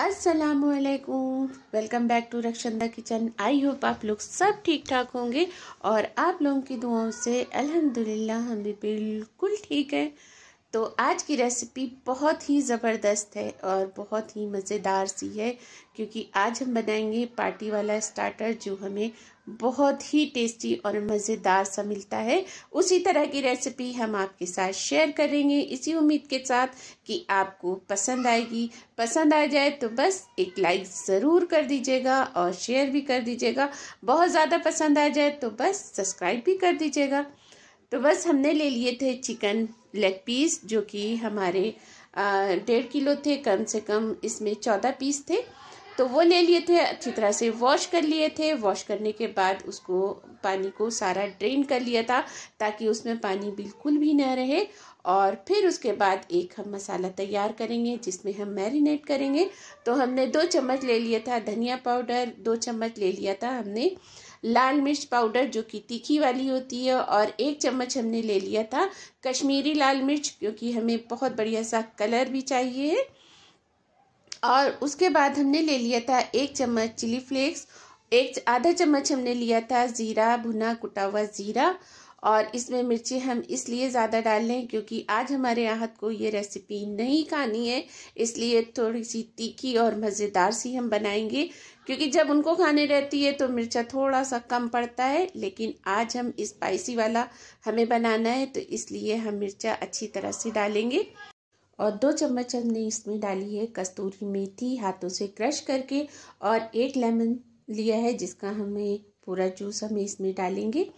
वालेकुम welcome back to Rakshanda kitchen I hope आप लोग सब ठीक ठाक होंगे और आप लोगों की दुआओं से अल्हम्दुलिल्लाह हम भी बिल्कुल ठीक है तो आज की रेसिपी बहुत ही ज़बरदस्त है और बहुत ही मज़ेदार सी है क्योंकि आज हम बनाएंगे पार्टी वाला स्टार्टर जो हमें बहुत ही टेस्टी और मज़ेदार सा मिलता है उसी तरह की रेसिपी हम आपके साथ शेयर करेंगे इसी उम्मीद के साथ कि आपको पसंद आएगी पसंद आ जाए तो बस एक लाइक ज़रूर कर दीजिएगा और शेयर भी कर दीजिएगा बहुत ज़्यादा पसंद आ जाए तो बस सब्सक्राइब भी कर दीजिएगा तो बस हमने ले लिए थे चिकन लेग पीस जो कि हमारे डेढ़ किलो थे कम से कम इसमें चौदह पीस थे तो वो ले लिए थे अच्छी तरह से वॉश कर लिए थे वॉश करने के बाद उसको पानी को सारा ड्रेन कर लिया था ताकि उसमें पानी बिल्कुल भी ना रहे और फिर उसके बाद एक हम मसाला तैयार करेंगे जिसमें हम मैरिनेट करेंगे तो हमने दो चम्मच ले लिया था धनिया पाउडर दो चम्मच ले लिया था हमने लाल मिर्च पाउडर जो कि तीखी वाली होती है और एक चम्मच हमने ले लिया था कश्मीरी लाल मिर्च क्योंकि हमें बहुत बढ़िया सा कलर भी चाहिए और उसके बाद हमने ले लिया था एक चम्मच चिली फ्लेक्स एक आधा चम्मच हमने लिया था ज़ीरा भुना कुटा हुआ ज़ीरा और इसमें मिर्ची हम इसलिए ज़्यादा डाल लें क्योंकि आज हमारे आहत को ये रेसिपी नहीं खानी है इसलिए थोड़ी सी तीखी और मज़ेदार सी हम बनाएंगे क्योंकि जब उनको खाने रहती है तो मिर्चा थोड़ा सा कम पड़ता है लेकिन आज हम स्पाइसी वाला हमें बनाना है तो इसलिए हम मिर्चा अच्छी तरह से डालेंगे और दो चम्मच हमने इसमें डाली है कस्तूरी मेथी हाथों से क्रश करके और एक लेमन लिया है जिसका हमें पूरा जूस हमें इसमें डालेंगे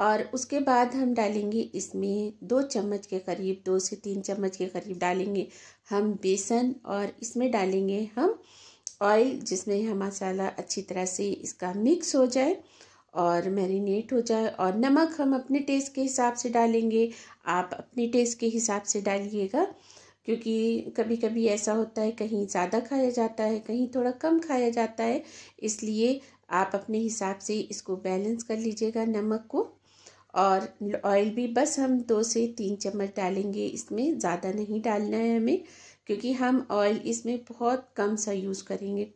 और उसके बाद हम डालेंगे इसमें दो चम्मच के करीब दो से तीन चम्मच के करीब डालेंगे हम बेसन और इसमें डालेंगे हम ऑयल जिसमें हम मसाला अच्छी तरह से इसका मिक्स हो जाए और मैरिनेट हो जाए और नमक हम अपने टेस्ट के हिसाब से डालेंगे आप अपने टेस्ट के हिसाब से डालिएगा क्योंकि कभी कभी ऐसा होता है कहीं ज़्यादा खाया जाता है कहीं थोड़ा कम खाया जाता है इसलिए आप अपने हिसाब से इसको बैलेंस कर लीजिएगा नमक को और ऑयल भी बस हम दो से तीन चम्मच डालेंगे इसमें ज़्यादा नहीं डालना है हमें क्योंकि हम ऑयल इसमें बहुत कम सा यूज़ करेंगे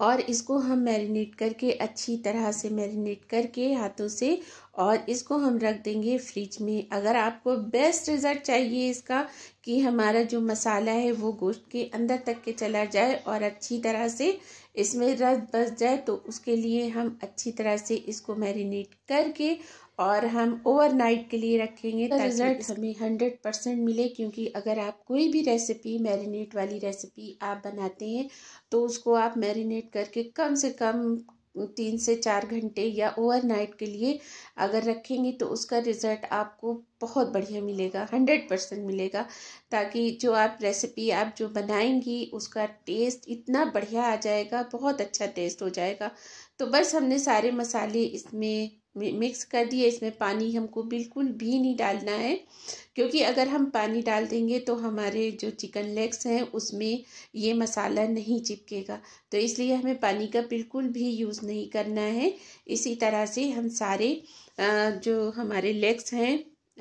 और इसको हम मैरिनेट करके अच्छी तरह से मैरिनेट करके हाथों से और इसको हम रख देंगे फ्रिज में अगर आपको बेस्ट रिज़ल्ट चाहिए इसका कि हमारा जो मसाला है वो गोश्त के अंदर तक के चला जाए और अच्छी तरह से इसमें रस बस जाए तो उसके लिए हम अच्छी तरह से इसको मैरिनेट करके और हम ओवरनाइट के लिए रखेंगे तो रिज़ल्ट हमें हंड्रेड परसेंट मिले क्योंकि अगर आप कोई भी रेसिपी मैरिनेट वाली रेसिपी आप बनाते हैं तो उसको आप मैरिनेट करके कम से कम तीन से चार घंटे या ओवरनाइट के लिए अगर रखेंगे तो उसका रिज़ल्ट आपको बहुत बढ़िया मिलेगा हंड्रेड परसेंट मिलेगा ताकि जो आप रेसिपी आप जो बनाएंगी उसका टेस्ट इतना बढ़िया आ जाएगा बहुत अच्छा टेस्ट हो जाएगा तो बस हमने सारे मसाले इसमें मिक्स कर दिए इसमें पानी हमको बिल्कुल भी नहीं डालना है क्योंकि अगर हम पानी डाल देंगे तो हमारे जो चिकन लेग्स हैं उसमें ये मसाला नहीं चिपकेगा तो इसलिए हमें पानी का बिल्कुल भी यूज़ नहीं करना है इसी तरह से हम सारे जो हमारे लेग्स हैं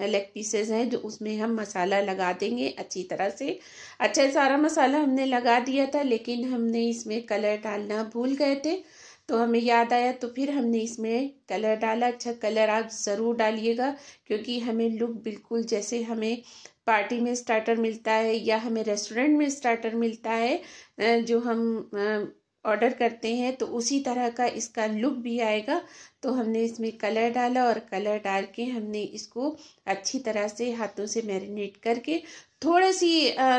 लेग पीसेस हैं जो उसमें हम मसाला लगा देंगे अच्छी तरह से अच्छा सारा मसाला हमने लगा दिया था लेकिन हमने इसमें कलर डालना भूल गए थे तो हमें याद आया तो फिर हमने इसमें कलर डाला अच्छा कलर आप ज़रूर डालिएगा क्योंकि हमें लुक बिल्कुल जैसे हमें पार्टी में स्टार्टर मिलता है या हमें रेस्टोरेंट में स्टार्टर मिलता है जो हम ऑर्डर करते हैं तो उसी तरह का इसका लुक भी आएगा तो हमने इसमें कलर डाला और कलर डाल के हमने इसको अच्छी तरह से हाथों से मैरिनेट करके थोड़ी सी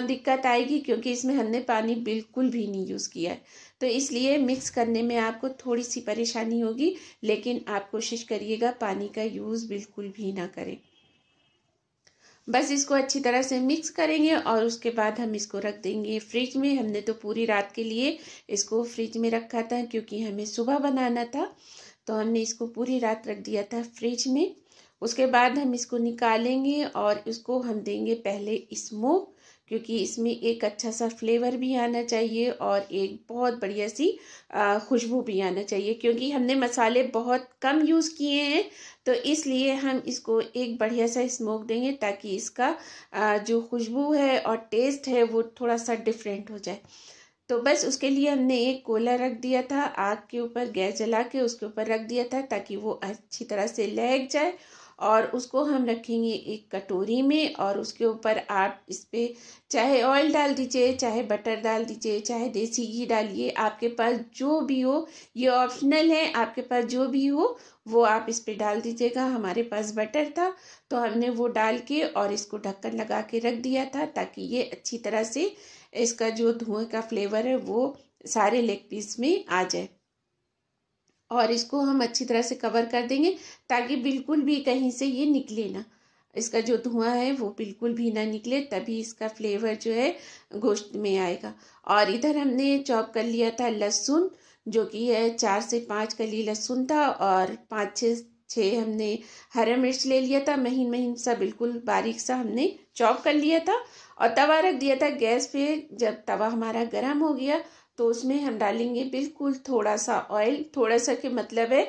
दिक्कत आएगी क्योंकि इसमें हमने पानी बिल्कुल भी नहीं यूज़ किया है तो इसलिए मिक्स करने में आपको थोड़ी सी परेशानी होगी लेकिन आप कोशिश करिएगा पानी का यूज़ बिल्कुल भी ना करें बस इसको अच्छी तरह से मिक्स करेंगे और उसके बाद हम इसको रख देंगे फ्रिज में हमने तो पूरी रात के लिए इसको फ्रिज में रखा था क्योंकि हमें सुबह बनाना था तो हमने इसको पूरी रात रख दिया था फ्रिज में उसके बाद हम इसको निकालेंगे और इसको हम देंगे पहले स्मोक क्योंकि इसमें एक अच्छा सा फ्लेवर भी आना चाहिए और एक बहुत बढ़िया सी खुशबू भी आना चाहिए क्योंकि हमने मसाले बहुत कम यूज़ किए हैं तो इसलिए हम इसको एक बढ़िया सा स्मोक देंगे ताकि इसका जो खुशबू है और टेस्ट है वो थोड़ा सा डिफरेंट हो जाए तो बस उसके लिए हमने एक कोला रख दिया था आग के ऊपर गैस जला के उसके ऊपर रख दिया था ताकि वो अच्छी तरह से लग जाए और उसको हम रखेंगे एक कटोरी में और उसके ऊपर आप इस पर चाहे ऑयल डाल दीजिए चाहे बटर डाल दीजिए चाहे देसी घी डालिए आपके पास जो भी हो ये ऑप्शनल है आपके पास जो भी हो वो आप इस पर डाल दीजिएगा हमारे पास बटर था तो हमने वो डाल के और इसको ढक्कन लगा के रख दिया था ताकि ये अच्छी तरह से इसका जो धुएँ का फ्लेवर है वो सारे लेग पीस में आ जाए और इसको हम अच्छी तरह से कवर कर देंगे ताकि बिल्कुल भी कहीं से ये निकले ना इसका जो धुआं है वो बिल्कुल भी ना निकले तभी इसका फ्लेवर जो है गोश्त में आएगा और इधर हमने चॉप कर लिया था लहसुन जो कि है चार से पाँच कली लहसुन था और पाँच छः छः हमने हरा मिर्च ले लिया था महीन महीन सा बिल्कुल बारीक सा हमने चॉप कर लिया था और तवा रख दिया था गैस पे जब तवा हमारा गर्म हो गया तो उसमें हम डालेंगे बिल्कुल थोड़ा सा ऑयल थोड़ा सा के मतलब है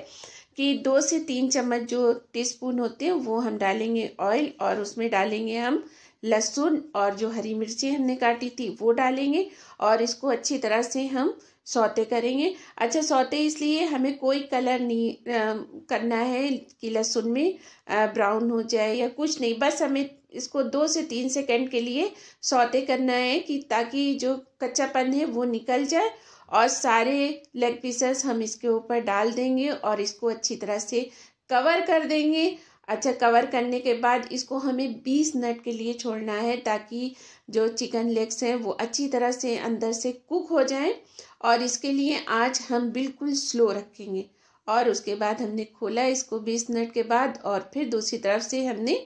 कि दो से तीन चम्मच जो टीस्पून होते हैं वो हम डालेंगे ऑयल और उसमें डालेंगे हम लहसुन और जो हरी मिर्ची हमने काटी थी वो डालेंगे और इसको अच्छी तरह से हम सौते करेंगे अच्छा सौते इसलिए हमें कोई कलर नहीं आ, करना है कि लहसुन में ब्राउन हो जाए या कुछ नहीं बस हमें इसको दो से तीन सेकंड के लिए सौते करना है कि ताकि जो कच्चापन है वो निकल जाए और सारे लेग पीसेस हम इसके ऊपर डाल देंगे और इसको अच्छी तरह से कवर कर देंगे अच्छा कवर करने के बाद इसको हमें 20 मिनट के लिए छोड़ना है ताकि जो चिकन लेग्स हैं वो अच्छी तरह से अंदर से कुक हो जाएं और इसके लिए आज हम बिल्कुल स्लो रखेंगे और उसके बाद हमने खोला इसको 20 मिनट के बाद और फिर दूसरी तरफ से हमने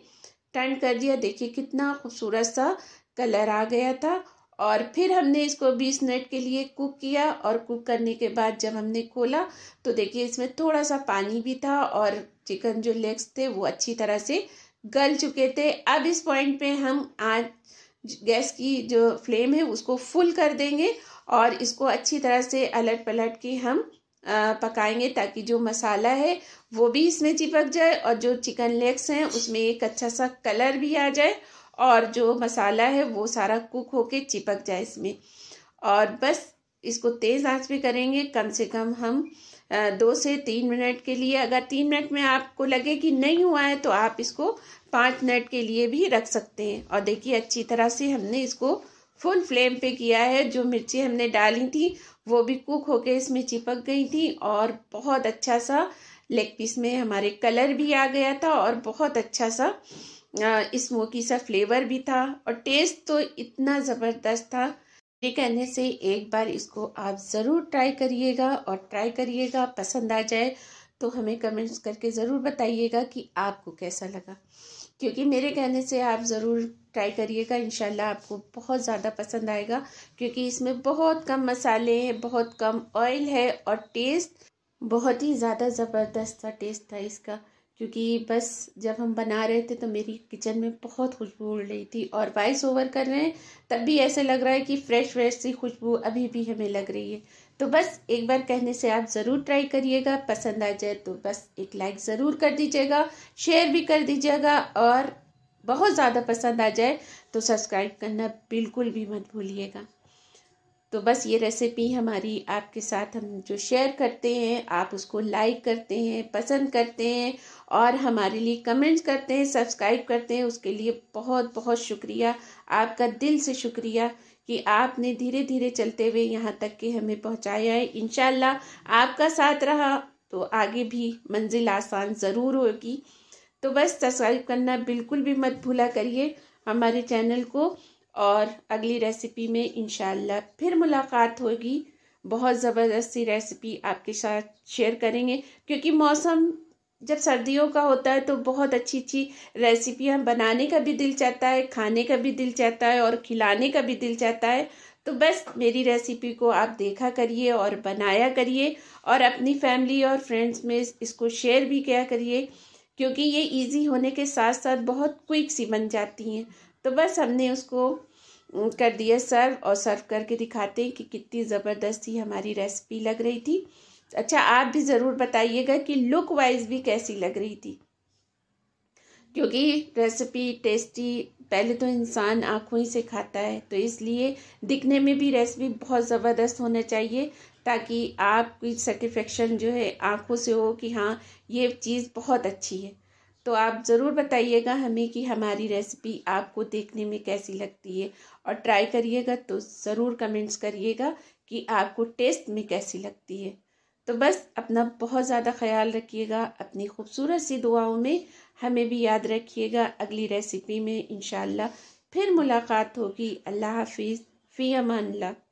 टर्न कर दिया देखिए कितना खूबसूरत सा कलर आ गया था और फिर हमने इसको 20 मिनट के लिए कुक किया और कुक करने के बाद जब हमने खोला तो देखिए इसमें थोड़ा सा पानी भी था और चिकन जो लेग्स थे वो अच्छी तरह से गल चुके थे अब इस पॉइंट पे हम आज गैस की जो फ्लेम है उसको फुल कर देंगे और इसको अच्छी तरह से अलट पलट के हम पकाएंगे ताकि जो मसाला है वो भी इसमें चिपक जाए और जो चिकन लेग्स हैं उसमें एक अच्छा सा कलर भी आ जाए और जो मसाला है वो सारा कुक होके चिपक जाए इसमें और बस इसको तेज़ आंच पे करेंगे कम से कम हम दो से तीन मिनट के लिए अगर तीन मिनट में आपको लगे कि नहीं हुआ है तो आप इसको पाँच मिनट के लिए भी रख सकते हैं और देखिए अच्छी तरह से हमने इसको फुल फ्लेम पे किया है जो मिर्ची हमने डाली थी वो भी कुक होके इसमें चिपक गई थी और बहुत अच्छा सा लेग पीस में हमारे कलर भी आ गया था और बहुत अच्छा सा स्मोकी सा फ्लेवर भी था और टेस्ट तो इतना ज़बरदस्त था ये कहने से एक बार इसको आप ज़रूर ट्राई करिएगा और ट्राई करिएगा पसंद आ जाए तो हमें कमेंट्स करके ज़रूर बताइएगा कि आपको कैसा लगा क्योंकि मेरे कहने से आप ज़रूर ट्राई करिएगा इन आपको बहुत ज़्यादा पसंद आएगा क्योंकि इसमें बहुत कम मसाले हैं बहुत कम ऑयल है और टेस्ट बहुत ही ज़्यादा ज़बरदस्त था टेस्ट था इसका क्योंकि बस जब हम बना रहे थे तो मेरी किचन में बहुत खुशबू उड़ रही थी और वॉइस ओवर कर रहे हैं तब भी ऐसे लग रहा है कि फ्रेश फ्रेश सी खुशबू अभी भी हमें लग रही है तो बस एक बार कहने से आप ज़रूर ट्राई करिएगा पसंद आ जाए तो बस एक लाइक ज़रूर कर दीजिएगा शेयर भी कर दीजिएगा और बहुत ज़्यादा पसंद आ जाए तो सब्सक्राइब करना बिल्कुल भी मत भूलिएगा तो बस ये रेसिपी हमारी आपके साथ हम जो शेयर करते हैं आप उसको लाइक करते हैं पसंद करते हैं और हमारे लिए कमेंट्स करते हैं सब्सक्राइब करते हैं उसके लिए बहुत बहुत शुक्रिया आपका दिल से शुक्रिया कि आपने धीरे धीरे चलते हुए यहाँ तक कि हमें पहुँचाया है इन आपका साथ रहा तो आगे भी मंजिल आसान ज़रूर होगी तो बस सब्सक्राइब करना बिल्कुल भी मत भूला करिए हमारे चैनल को और अगली रेसिपी में इन फिर मुलाकात होगी बहुत ज़बरदस्ती रेसिपी आपके साथ शेयर करेंगे क्योंकि मौसम जब सर्दियों का होता है तो बहुत अच्छी अच्छी रेसिपियाँ बनाने का भी दिल चाहता है खाने का भी दिल चाहता है और खिलाने का भी दिल चाहता है तो बस मेरी रेसिपी को आप देखा करिए और बनाया करिए और अपनी फैमिली और फ्रेंड्स में इसको शेयर भी किया करिए क्योंकि ये इजी होने के साथ साथ बहुत क्विक सी बन जाती हैं तो बस हमने उसको कर दिया सर्व और सर्व करके दिखाते हैं कि कितनी ज़बरदस्ती हमारी रेसिपी लग रही थी अच्छा आप भी ज़रूर बताइएगा कि लुक वाइज भी कैसी लग रही थी क्योंकि रेसिपी टेस्टी पहले तो इंसान आँखों ही से खाता है तो इसलिए दिखने में भी रेसिपी बहुत ज़बरदस्त होना चाहिए ताकि आपकी सेटिस्फेक्शन जो है आँखों से हो कि हाँ ये चीज़ बहुत अच्छी है तो आप ज़रूर बताइएगा हमें कि हमारी रेसिपी आपको देखने में कैसी लगती है और ट्राई करिएगा तो ज़रूर कमेंट्स करिएगा कि आपको टेस्ट में कैसी लगती है तो बस अपना बहुत ज़्यादा ख्याल रखिएगा अपनी खूबसूरत सी दुआओं में हमें भी याद रखिएगा अगली रेसिपी में इन फिर मुलाकात होगी अल्लाह हाफिज़ फ़ी अमान